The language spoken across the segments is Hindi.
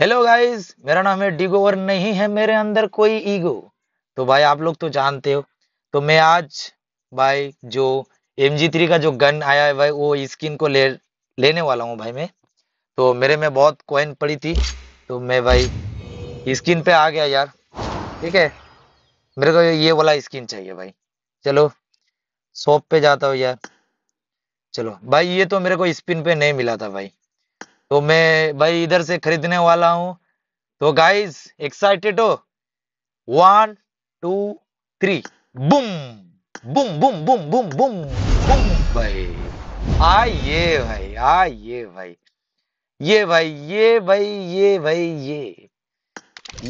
हेलो गाइस मेरा नाम है डिगोवर नहीं है मेरे अंदर कोई ईगो तो भाई आप लोग तो जानते हो तो मैं आज भाई जो एम थ्री का जो गन आया है भाई वो स्किन को ले लेने वाला हूँ भाई मैं तो मेरे में बहुत कॉइन पड़ी थी तो मैं भाई स्किन पे आ गया यार ठीक है मेरे को ये वाला स्किन चाहिए भाई चलो शॉप पे जाता हूँ यार चलो भाई ये तो मेरे को स्पिन पे नहीं मिला था भाई तो मैं भाई इधर से खरीदने वाला हूँ तो गाइस एक्साइटेड हो one two three boom boom boom boom boom boom बुम भाई आइए भाई आइए भाई ये भाई ये भाई ये भाई ये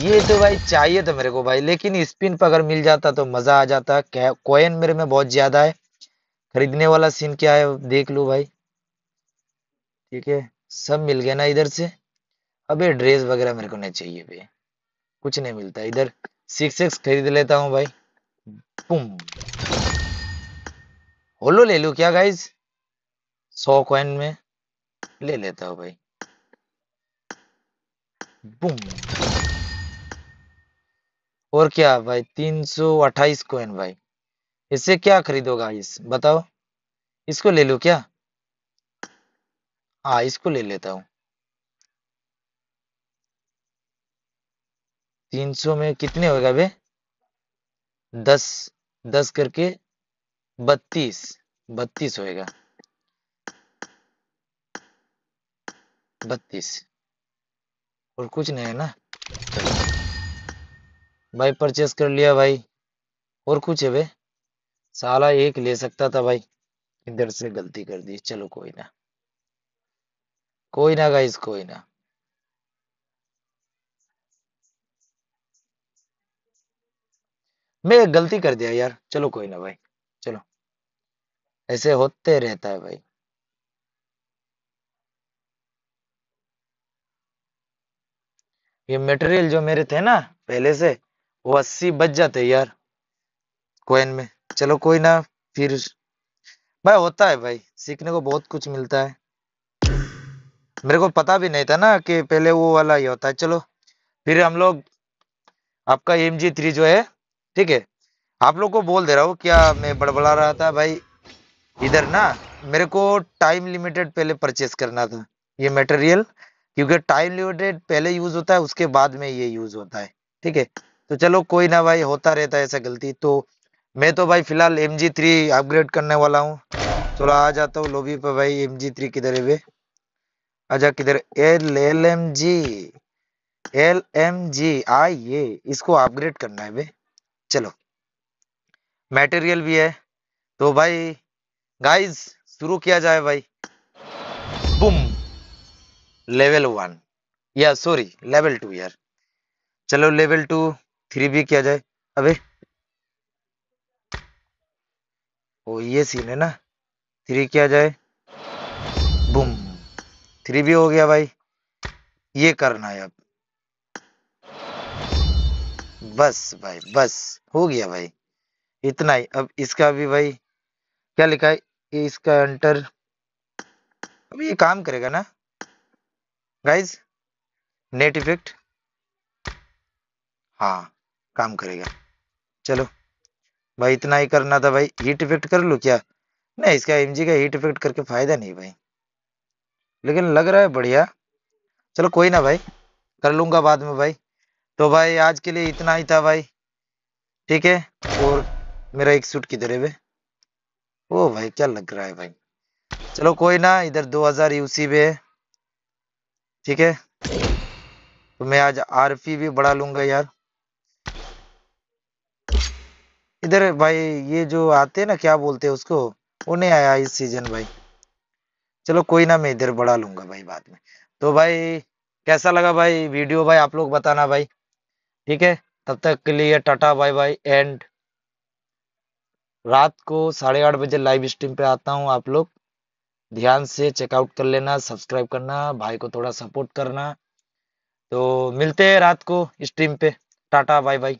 ये तो भाई चाहिए था तो मेरे को भाई लेकिन स्पिन पर अगर मिल जाता तो मजा आ जाता कॉइन मेरे में बहुत ज्यादा है खरीदने वाला सीन क्या है देख लो भाई ठीक है सब मिल गया ना इधर से अब ये ड्रेस वगैरह मेरे को नहीं चाहिए भैया कुछ नहीं मिलता इधर सिक्स एक्स खरीद लेता हूँ भाई पुम होलो ले लू क्या गाइज सौ कॉइन में ले लेता हूँ भाई बुम और क्या भाई तीन सौ अट्ठाईस कॉइन भाई इससे क्या खरीदोगा इस बताओ इसको ले लो क्या हाँ इसको ले लेता हूँ तीन सौ में कितने होगा बे दस दस करके बत्तीस बत्तीस होएगा बत्तीस और कुछ नहीं है ना चलो भाई परचेस कर लिया भाई और कुछ है बे साला एक ले सकता था भाई इधर से गलती कर दी चलो कोई ना कोई ना गाइस कोई ना मैं गलती कर दिया यार चलो कोई ना भाई चलो ऐसे होते रहता है भाई ये मटेरियल जो मेरे थे ना पहले से वो अस्सी बच जाते यार कोइन में चलो कोई ना फिर भाई होता है भाई सीखने को बहुत कुछ मिलता है मेरे को पता भी नहीं था ना कि पहले वो वाला ही होता है चलो फिर हम लोग आपका एम जी थ्री जो है ठीक है आप लोग को बोल दे रहा हूँ क्या मैं बड़बड़ा रहा था भाई इधर ना मेरे को टाइम लिमिटेड पहले परचेस करना था ये मटेरियल क्योंकि टाइम लिमिटेड पहले यूज होता है उसके बाद में ये यूज होता है ठीक है तो चलो कोई ना भाई होता रहता है ऐसा गलती तो मैं तो भाई फिलहाल एम जी थ्री अपग्रेड करने वाला हूँ चलो आ जाता हूँ लोबी पे भाई एम जी थ्री किधर है भाई अच्छा किधर L L M G L M G I ये इसको अपग्रेड करना है बे चलो मटेरियल भी है तो भाई गाइस शुरू किया जाए भाई बुम लेवल वन या सॉरी लेवल टू यार चलो लेवल टू थ्री भी किया जाए अबे ओ ये सीन है ना थ्री किया जाए बुम थ्री भी हो गया भाई ये करना है अब बस भाई बस हो गया भाई इतना ही अब इसका भी भाई क्या लिखा है इसका एंटर अब ये काम करेगा ना गाइस नेट इफेक्ट हाँ काम करेगा चलो भाई इतना ही करना था भाई हीट इफेक्ट कर लो क्या नहीं इसका एम का हीट इफेक्ट करके फायदा नहीं भाई लेकिन लग रहा है बढ़िया चलो कोई ना भाई कर लूंगा बाद में भाई तो भाई आज के लिए इतना ही था भाई ठीक है और मेरा एक सूट किधर है भाई ओ भाई क्या लग रहा है भाई चलो कोई ना इधर 2000 यूसी भी है ठीक है तो मैं आज आरपी भी बढ़ा लूंगा यार इधर भाई ये जो आते हैं ना क्या बोलते हैं उसको वो नहीं आया इस सीजन भाई चलो कोई ना मैं इधर बढ़ा लूंगा भाई बाद में तो भाई कैसा लगा भाई वीडियो भाई आप लोग बताना भाई ठीक है तब तक के लिए टाटा बाय बाय एंड रात को साढ़े आठ बजे लाइव स्ट्रीम पे आता हूँ आप लोग ध्यान से चेकआउट कर लेना सब्सक्राइब करना भाई को थोड़ा सपोर्ट करना तो मिलते हैं रात को स्ट्रीम पे टाटा बाय बाय